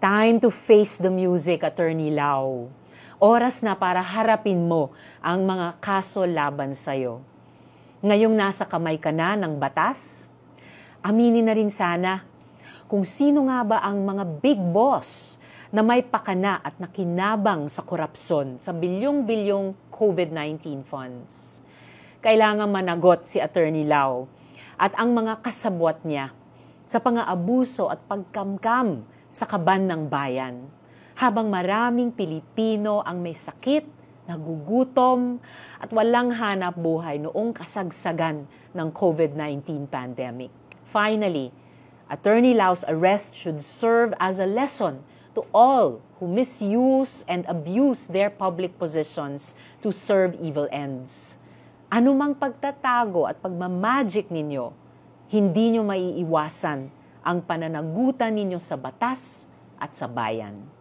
Time to face the music, Attorney Lau. Oras na para harapin mo ang mga kaso laban sa'yo. Ngayong nasa kamay ka na ng batas, aminin na rin sana kung sino nga ba ang mga big boss na may pakana at nakinabang sa korupsyon sa bilyong-bilyong COVID-19 funds. Kailangan managot si Attorney Lau at ang mga kasabwat niya sa pangaabuso at pagkamkam sa kaban ng bayan. Habang maraming Pilipino ang may sakit, nagugutom, at walang hanap buhay noong kasagsagan ng COVID-19 pandemic. Finally, Attorney Lau's arrest should serve as a lesson to all who misuse and abuse their public positions to serve evil ends. Anumang pagtatago at pagmamagic ninyo, hindi nyo maiiwasan ang pananagutan ninyo sa batas at sa bayan.